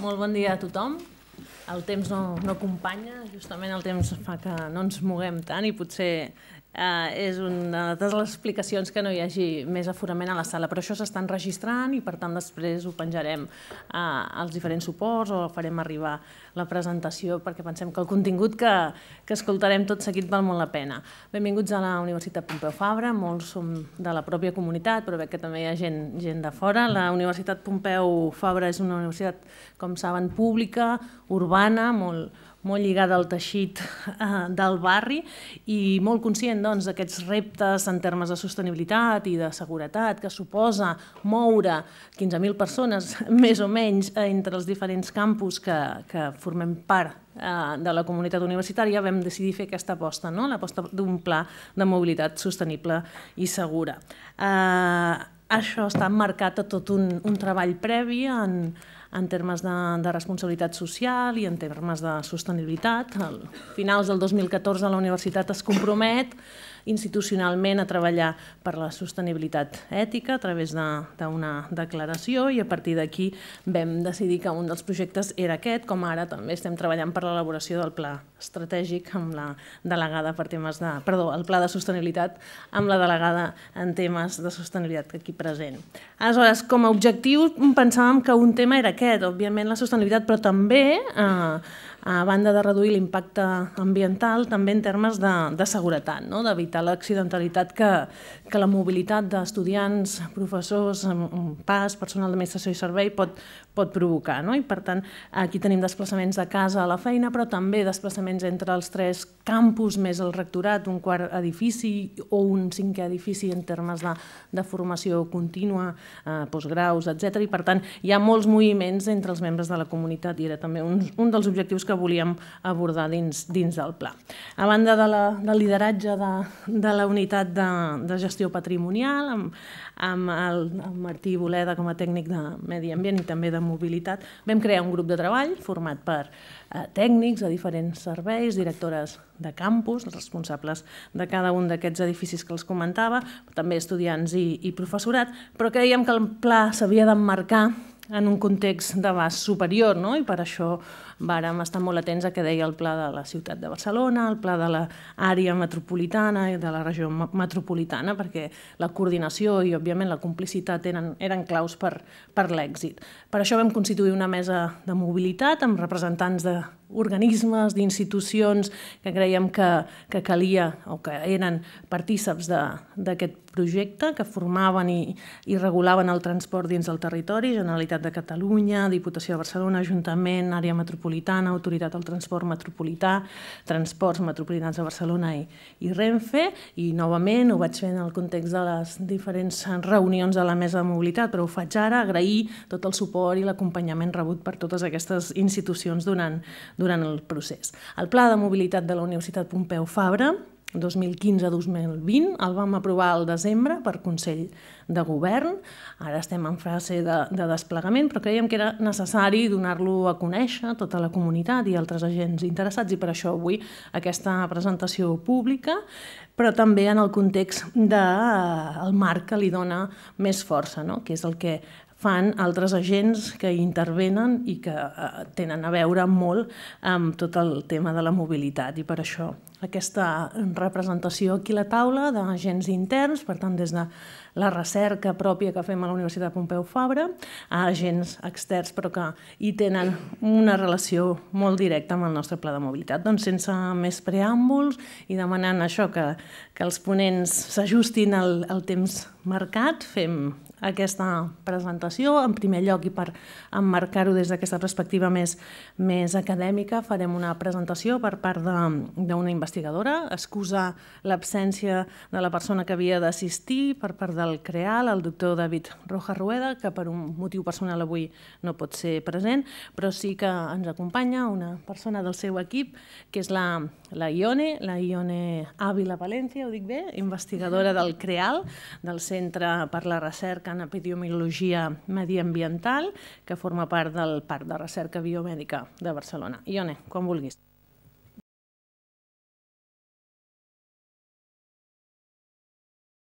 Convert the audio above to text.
Molt bon dia a tothom. El temps no, no acompanya, justament el temps fa que no ens moguem tant i potser Eh, és una de les explicacions que no hi hagi més aforament a la sala, però això s'està enregistrant i per tant després ho penjarem uh, als diferents suports o farem arribar la presentació perquè pensem que el contingut que, que escoltarem tot seguit val molt la pena. Benvinguts a la Universitat Pompeu Fabra, molts som de la pròpia comunitat, però veig que també hi ha gent, gent de fora. La Universitat Pompeu Fabra és una universitat, com saben, pública, urbana, molt, molt lligada al teixit eh, del barri i molt conscient doncs, d'aquests doncs, reptes en termes de sostenibilitat i de seguretat que suposa moure 15.000 persones més o menys entre els diferents campus que, que formem part eh, de la comunitat universitària, vam decidir fer aquesta aposta, no? l'aposta d'un pla de mobilitat sostenible i segura. Eh, això està marcat a tot un, un treball previ en, en termes de, de responsabilitat social i en termes de sostenibilitat. Al finals del 2014 la universitat es compromet institucionalment a treballar per la sostenibilitat ètica a través d'una de, declaració i a partir d'aquí vam decidir que un dels projectes era aquest, com ara també estem treballant per l'elaboració del pla estratègic amb la delegada per temes de... Perdó, el pla de sostenibilitat amb la delegada en temes de sostenibilitat aquí present. Aleshores, com a objectiu pensàvem que un tema era aquest, òbviament la sostenibilitat, però també eh, a banda de reduir l'impacte ambiental, també en termes de, de seguretat, no? d'evitar l'accidentalitat que, que la mobilitat d'estudiants, professors, pas, personal d'administració i servei pot, pot provocar. No? I per tant, aquí tenim desplaçaments de casa a la feina, però també desplaçaments entre els tres campus més el rectorat, un quart edifici o un cinquè edifici en termes de, de formació contínua, eh, postgraus, etc. I per tant, hi ha molts moviments entre els membres de la comunitat i era també un, un dels objectius que que volíem abordar dins, dins del pla. A banda de la, del lideratge de, de la unitat de, de gestió patrimonial, amb, amb el el Martí Boleda com a tècnic de medi ambient i també de mobilitat, vam crear un grup de treball format per eh, tècnics de diferents serveis, directores de campus, responsables de cada un d'aquests edificis que els comentava, també estudiants i, i professorat, però creiem que el pla s'havia d'emmarcar en un context d'abast superior, no? i per això vàrem estar molt atents a què deia el pla de la ciutat de Barcelona, el pla de l'àrea metropolitana i de la regió metropolitana, perquè la coordinació i, òbviament, la complicitat eren, eren claus per, per l'èxit. Per això vam constituir una mesa de mobilitat amb representants de organismes, d'institucions que creiem que, que calia o que eren partíceps d'aquest projecte, que formaven i, i regulaven el transport dins del territori, Generalitat de Catalunya, Diputació de Barcelona, Ajuntament, Àrea Metropolitana, Autoritat del Transport Metropolità, Transports Metropolitans de Barcelona i, i Renfe, i novament ho vaig fer en el context de les diferents reunions de la Mesa de Mobilitat, però ho faig ara, agrair tot el suport i l'acompanyament rebut per totes aquestes institucions durant, durant el procés. El Pla de Mobilitat de la Universitat Pompeu Fabra 2015-2020, el vam aprovar al desembre per Consell de Govern, ara estem en fase de, de desplegament, però creiem que era necessari donar-lo a conèixer a tota la comunitat i altres agents interessats, i per això avui aquesta presentació pública, però també en el context del de, eh, el marc que li dona més força, no? que és el que fan altres agents que intervenen i que eh, tenen a veure molt amb tot el tema de la mobilitat i per això aquesta representació aquí a la taula d'agents interns, per tant, des de la recerca pròpia que fem a la Universitat Pompeu Fabra, a agents externs però que hi tenen una relació molt directa amb el nostre pla de mobilitat. Doncs sense més preàmbuls i demanant això, que, que els ponents s'ajustin al, al temps marcat, fem aquesta presentació. En primer lloc, i per emmarcar-ho des d'aquesta perspectiva més, més acadèmica, farem una presentació per part d'una investigació investigadora, excusa l'absència de la persona que havia d'assistir per part del CREAL, el doctor David Roja Rueda, que per un motiu personal avui no pot ser present, però sí que ens acompanya una persona del seu equip, que és la, la Ione, la Ione Ávila Valencia, ho dic bé, investigadora del CREAL, del Centre per la Recerca en Epidemiologia Mediambiental, que forma part del Parc de Recerca Biomèdica de Barcelona. Ione, quan vulguis.